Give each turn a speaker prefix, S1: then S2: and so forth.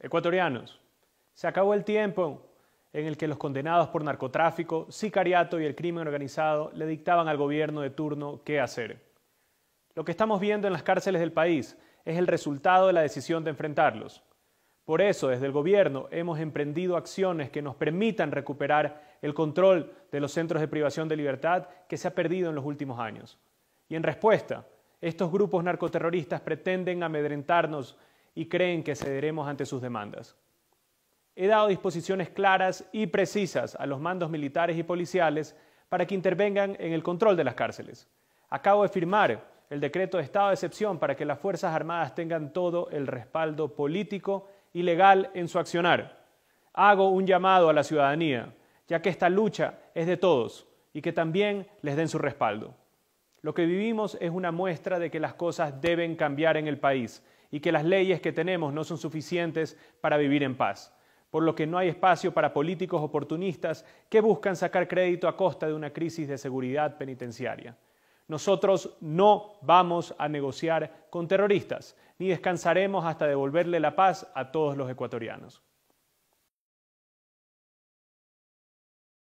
S1: Ecuatorianos, se acabó el tiempo en el que los condenados por narcotráfico, sicariato y el crimen organizado le dictaban al gobierno de turno qué hacer. Lo que estamos viendo en las cárceles del país es el resultado de la decisión de enfrentarlos. Por eso, desde el gobierno hemos emprendido acciones que nos permitan recuperar el control de los centros de privación de libertad que se ha perdido en los últimos años. Y en respuesta, estos grupos narcoterroristas pretenden amedrentarnos y creen que cederemos ante sus demandas. He dado disposiciones claras y precisas a los mandos militares y policiales para que intervengan en el control de las cárceles. Acabo de firmar el decreto de estado de excepción para que las Fuerzas Armadas tengan todo el respaldo político y legal en su accionar. Hago un llamado a la ciudadanía, ya que esta lucha es de todos y que también les den su respaldo. Lo que vivimos es una muestra de que las cosas deben cambiar en el país y que las leyes que tenemos no son suficientes para vivir en paz, por lo que no hay espacio para políticos oportunistas que buscan sacar crédito a costa de una crisis de seguridad penitenciaria. Nosotros no vamos a negociar con terroristas, ni descansaremos hasta devolverle la paz a todos los ecuatorianos.